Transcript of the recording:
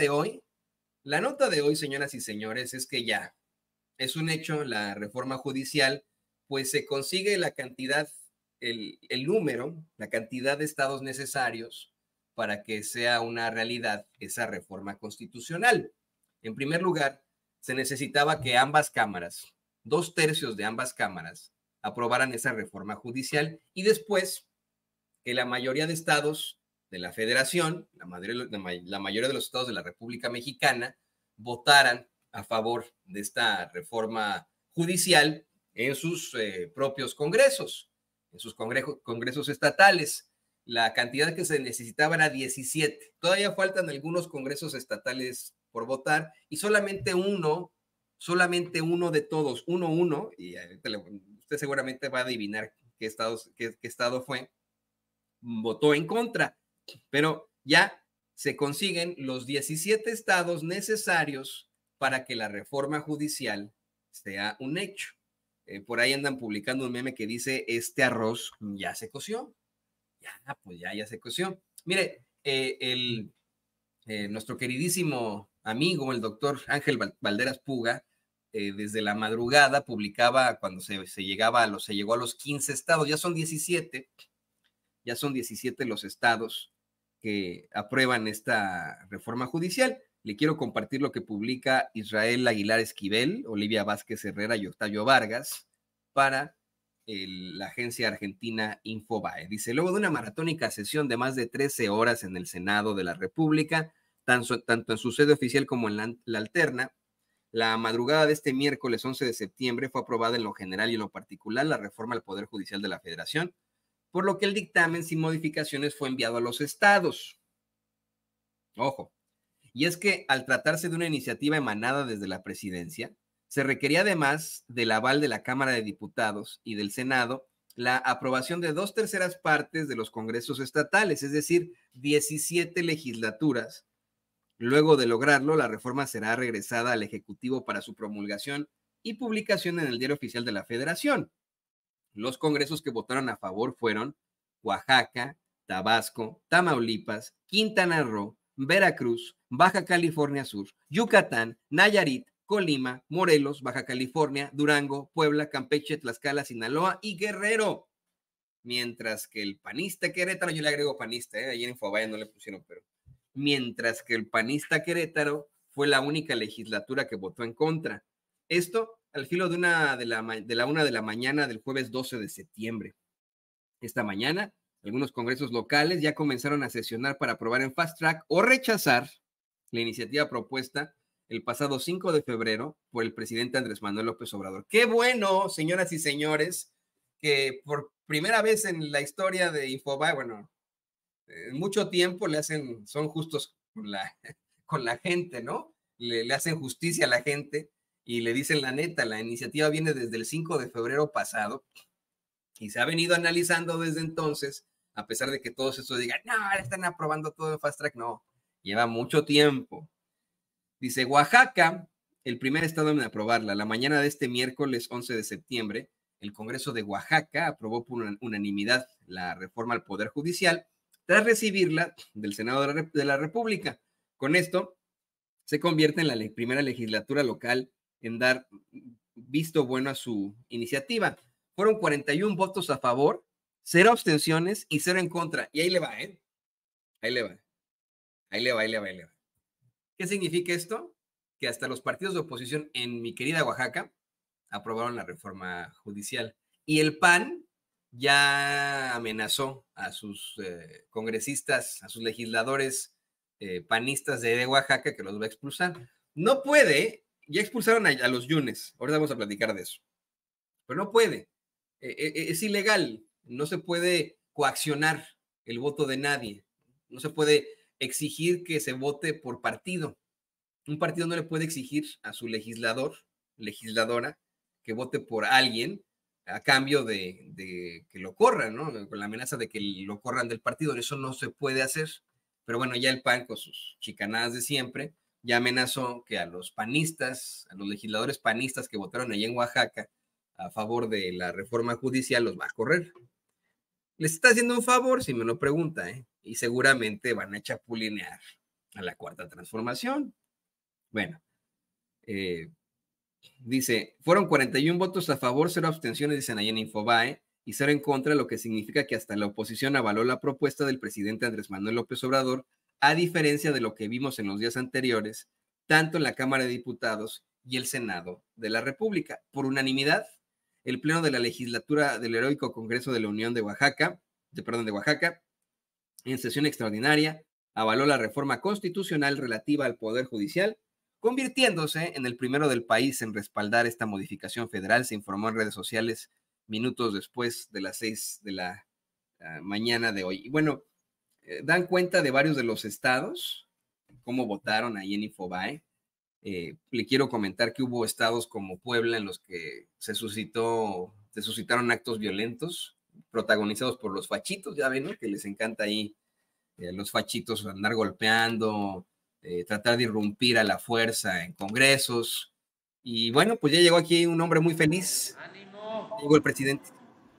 de hoy, la nota de hoy, señoras y señores, es que ya es un hecho la reforma judicial, pues se consigue la cantidad, el, el número, la cantidad de estados necesarios para que sea una realidad esa reforma constitucional. En primer lugar, se necesitaba que ambas cámaras, dos tercios de ambas cámaras, aprobaran esa reforma judicial y después que la mayoría de estados de la federación, la mayoría, la mayoría de los estados de la República Mexicana, votaran a favor de esta reforma judicial en sus eh, propios congresos, en sus congresos estatales. La cantidad que se necesitaba era 17. Todavía faltan algunos congresos estatales por votar y solamente uno, solamente uno de todos, uno, uno, y usted seguramente va a adivinar qué, estados, qué estado fue, votó en contra. Pero ya se consiguen los 17 estados necesarios para que la reforma judicial sea un hecho. Eh, por ahí andan publicando un meme que dice, este arroz ya se coció. Ya, pues ya, ya se coció. Mire, eh, eh, nuestro queridísimo amigo, el doctor Ángel Valderas Puga, desde la madrugada publicaba cuando se, llegaba a los, se llegó a los 15 estados, ya son 17, ya son 17 los estados que aprueban esta reforma judicial. Le quiero compartir lo que publica Israel Aguilar Esquivel, Olivia Vázquez Herrera y Octavio Vargas para la agencia argentina Infobae. Dice, luego de una maratónica sesión de más de 13 horas en el Senado de la República, tanto, en su sede oficial como en la, la alterna, la madrugada de este miércoles 11 de septiembre fue aprobada en lo general y en lo particular la reforma al Poder Judicial de la Federación, por lo que el dictamen sin modificaciones fue enviado a los estados. Ojo, y es que al tratarse de una iniciativa emanada desde la presidencia, se requería además del aval de la Cámara de Diputados y del Senado la aprobación de dos terceras partes de los congresos estatales, es decir, 17 legislaturas. Luego de lograrlo, la reforma será regresada al Ejecutivo para su promulgación y publicación en el Diario Oficial de la Federación. Los congresos que votaron a favor fueron Oaxaca, Tabasco, Tamaulipas, Quintana Roo, Veracruz, Baja California Sur, Yucatán, Nayarit, Colima, Morelos, Baja California, Durango, Puebla, Campeche, Tlaxcala, Sinaloa y Guerrero. Mientras que el panista Querétaro, yo le agrego panista, ¿eh? ayer en Fobaya no le pusieron, pero mientras que el panista Querétaro fue la única legislatura que votó en contra. Esto al filo de, una de, la, de la una de la mañana del jueves 12 de septiembre. Esta mañana, algunos congresos locales ya comenzaron a sesionar para aprobar en fast track o rechazar la iniciativa propuesta el pasado 5 de febrero por el presidente Andrés Manuel López Obrador. Qué bueno, señoras y señores, que por primera vez en la historia de Infobae, bueno, en mucho tiempo le hacen, son justos con la, con la gente, ¿no? Le, le hacen justicia a la gente y le dicen la neta, la iniciativa viene desde el 5 de febrero pasado y se ha venido analizando desde entonces, a pesar de que todos estos digan, no, están aprobando todo el fast track, no, lleva mucho tiempo. Dice, Oaxaca, el primer estado en aprobarla, la mañana de este miércoles 11 de septiembre, el Congreso de Oaxaca aprobó por unanimidad la reforma al Poder Judicial tras recibirla del Senado de la República. Con esto, se convierte en la primera legislatura local en dar visto bueno a su iniciativa. Fueron 41 votos a favor, cero abstenciones y cero en contra. Y ahí le va, ¿eh? Ahí le va. Ahí le va, ahí le va, ahí le va. ¿Qué significa esto? Que hasta los partidos de oposición en mi querida Oaxaca aprobaron la reforma judicial. Y el PAN ya amenazó a sus eh, congresistas, a sus legisladores eh, panistas de Oaxaca que los va a expulsar. No puede ya expulsaron a, los Yunes, ahora vamos a platicar de eso. Pero no puede, e, e, es ilegal, no se puede coaccionar el voto de nadie, no se puede exigir que se vote por partido. Un partido no le puede exigir a su legislador, legisladora, que vote por alguien a cambio de, que lo corran, ¿no? Con la amenaza de que lo corran del partido. Eso no se puede hacer. Pero bueno, ya el PAN con sus chicanadas de siempre ya amenazó que a los panistas, a los legisladores panistas que votaron allá en Oaxaca a favor de la reforma judicial, los va a correr. Les está haciendo un favor, si me lo pregunta, ¿eh? y seguramente van a chapulinear a la cuarta transformación. Bueno, eh, dice, fueron 41 votos a favor, cero abstenciones, dicen ahí en Infobae, y cero en contra, lo que significa que hasta la oposición avaló la propuesta del presidente Andrés Manuel López Obrador a diferencia de lo que vimos en los días anteriores, tanto en la Cámara de Diputados y el Senado de la República. Por unanimidad, el Pleno de la Legislatura del Heroico Congreso de la Unión de Oaxaca, de, perdón, de Oaxaca, en sesión extraordinaria, avaló la reforma constitucional relativa al Poder Judicial, convirtiéndose en el primero del país en respaldar esta modificación federal, se informó en redes sociales minutos después de las seis de la ah, mañana de hoy. Y bueno, eh, dan cuenta de varios de los estados, cómo votaron ahí en Infobae. Eh, le quiero comentar que hubo estados como Puebla en los que se suscitó, se suscitaron actos violentos protagonizados por los fachitos, ya ven, que les encanta ahí eh, los fachitos andar golpeando, tratar de irrumpir a la fuerza en congresos. Y bueno, pues ya llegó aquí un hombre muy feliz. Llegó el presidente.